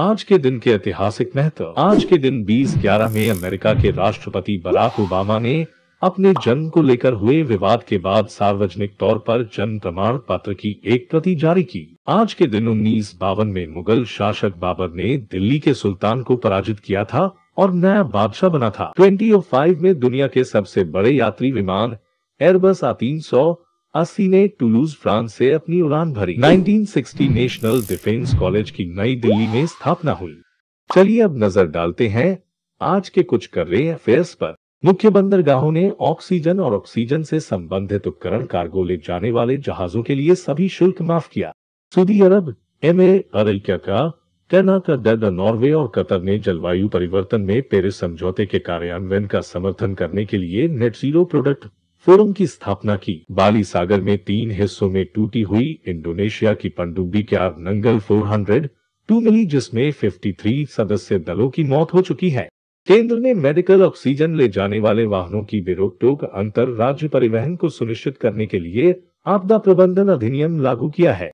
आज के दिन के ऐतिहासिक महत्व आज के दिन 20 ग्यारह में अमेरिका के राष्ट्रपति बराक ओबामा ने अपने जन्म को लेकर हुए विवाद के बाद सार्वजनिक तौर पर जन्म प्रमाण पत्र की एक प्रति जारी की आज के दिन उन्नीस बावन में मुगल शासक बाबर ने दिल्ली के सुल्तान को पराजित किया था और नया बादशाह बना था 2005 में दुनिया के सबसे बड़े यात्री विमान एयरबस आ तीन अस्सी ने टूलूज फ्रांस से अपनी उड़ान भरी 1960 नेशनल डिफेंस कॉलेज की नई दिल्ली में स्थापना हुई चलिए अब नजर डालते हैं आज के कुछ कर रहे अफेयर्स पर मुख्य बंदरगाहों ने ऑक्सीजन और ऑक्सीजन से संबंधित उपकरण कार्गो ले जाने वाले जहाजों के लिए सभी शुल्क माफ किया सऊदी अरब एम एरिका का कैना का नॉर्वे और कतर ने जलवायु परिवर्तन में पेरिस समझौते के कार्यान्वयन का समर्थन करने के लिए नेट जीरो प्रोडक्ट फोरम की स्थापना की बाली सागर में तीन हिस्सों में टूटी हुई इंडोनेशिया की पनडुब्बी क्या नंगल टू मिली जिसमें 53 सदस्य दलों की मौत हो चुकी है केंद्र ने मेडिकल ऑक्सीजन ले जाने वाले वाहनों की बेरोक टोक अंतर राज्य परिवहन को सुनिश्चित करने के लिए आपदा प्रबंधन अधिनियम लागू किया है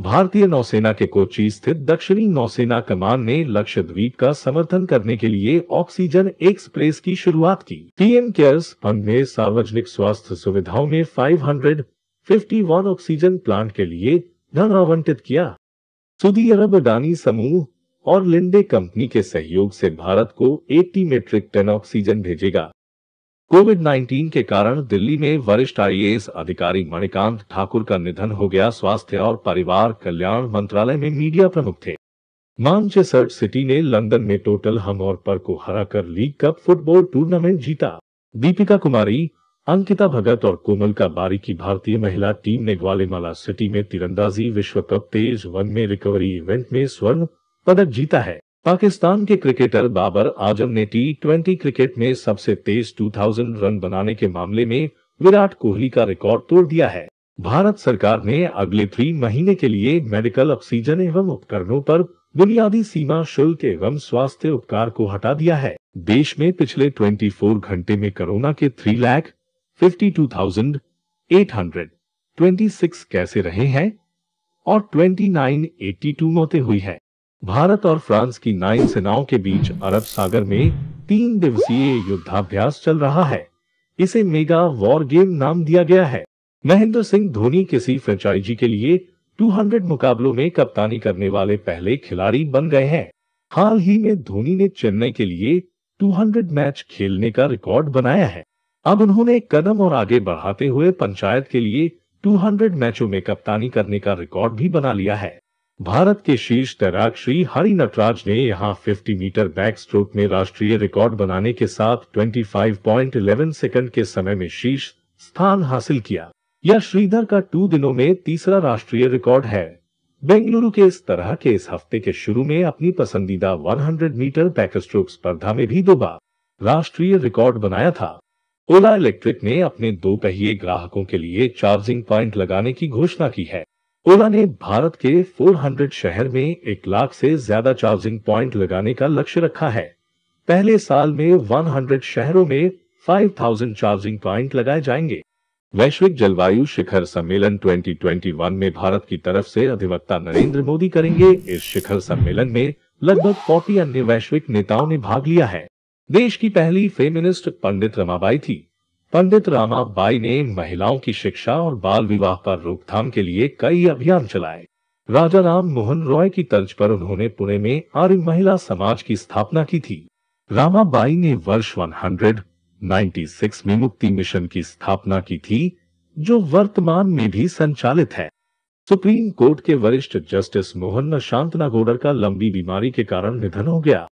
भारतीय नौसेना के कोची स्थित दक्षिणी नौसेना कमान ने लक्षद्वीप का समर्थन करने के लिए ऑक्सीजन एक्सप्रेस की शुरुआत की पीएम केयर्स फंड ने सार्वजनिक स्वास्थ्य सुविधाओं में 551 ऑक्सीजन प्लांट के लिए धन आवंटित किया सऊदी अरब अडानी समूह और लिंडे कंपनी के सहयोग से भारत को 80 मीट्रिक टन ऑक्सीजन भेजेगा कोविड 19 के कारण दिल्ली में वरिष्ठ आई अधिकारी मणिकांत ठाकुर का निधन हो गया स्वास्थ्य और परिवार कल्याण मंत्रालय में मीडिया प्रमुख थे मानचेस्टर सिटी ने लंदन में टोटल हम और पर को हराकर लीग कप फुटबॉल टूर्नामेंट जीता दीपिका कुमारी अंकिता भगत और कोमल का बारी की भारतीय महिला टीम ने ग्वालेमाला सिटी में तीरंदाजी विश्व कप तेज वन में रिकवरी इवेंट में स्वर्ण पदक जीता है पाकिस्तान के क्रिकेटर बाबर आजम ने टी ट्वेंटी क्रिकेट में सबसे तेज 2000 रन बनाने के मामले में विराट कोहली का रिकॉर्ड तोड़ दिया है भारत सरकार ने अगले तीन महीने के लिए मेडिकल ऑक्सीजन एवं उपकरणों पर बुनियादी सीमा शुल्क एवं स्वास्थ्य उपकार को हटा दिया है देश में पिछले 24 घंटे में कोरोना के three lakh fifty two thousand eight hundred twenty six कैसे रहे हैं और ट्वेंटी नाइन एट्टी टू मौतें हुई है भारत और फ्रांस की नाइन सेनाओं के बीच अरब सागर में तीन दिवसीय युद्धाभ्यास चल रहा है इसे मेगा वॉर गेम नाम दिया गया है महेंद्र सिंह धोनी किसी फ्रेंचाइजी के लिए 200 मुकाबलों में कप्तानी करने वाले पहले खिलाड़ी बन गए हैं हाल ही में धोनी ने चेन्नई के लिए 200 मैच खेलने का रिकॉर्ड बनाया है अब उन्होंने कदम और आगे बढ़ाते हुए पंचायत के लिए 200 मैचों में कप्तानी करने का रिकॉर्ड भी बना लिया है भारत के शीर्ष तैराक श्री हरि नटराज ने यहां 50 मीटर बैक स्ट्रोक में राष्ट्रीय रिकॉर्ड बनाने के साथ 25.11 सेकंड के समय में शीर्ष स्थान हासिल किया यह श्रीधर का टू दिनों में तीसरा राष्ट्रीय रिकॉर्ड है बेंगलुरु के इस तरह के इस हफ्ते के शुरू में अपनी पसंदीदा 100 मीटर बैक स्ट्रोक स्पर्धा में भी दो बार राष्ट्रीय रिकॉर्ड बनाया था ओला इलेक्ट्रिक ने अपने दो पहिए ग्राहकों के लिए चार्जिंग प्वाइंट लगाने की घोषणा की है ओला ने भारत के 400 शहर में एक लाख से ज्यादा चार्जिंग पॉइंट लगाने का लक्ष्य रखा है पहले साल में 100 शहरों में 5000 चार्जिंग पॉइंट लगाए जाएंगे वैश्विक जलवायु शिखर सम्मेलन 2021 में भारत की तरफ से अधिवक्ता नरेंद्र मोदी करेंगे इस शिखर सम्मेलन में लगभग फोर्टी अन्य वैश्विक नेताओं ने भाग लिया है देश की पहली फेमिनिस्ट पंडित रमाबाई थी पंडित रामाबाई ने महिलाओं की शिक्षा और बाल विवाह पर रोकथाम के लिए कई अभियान चलाए राजा राम मोहन रॉय की तर्ज पर उन्होंने पुणे में आर्य महिला समाज की स्थापना की थी रामाबाई ने वर्ष 196 में मुक्ति मिशन की स्थापना की थी जो वर्तमान में भी संचालित है सुप्रीम कोर्ट के वरिष्ठ जस्टिस मोहन शांतना गोडर का लंबी बीमारी के कारण निधन हो गया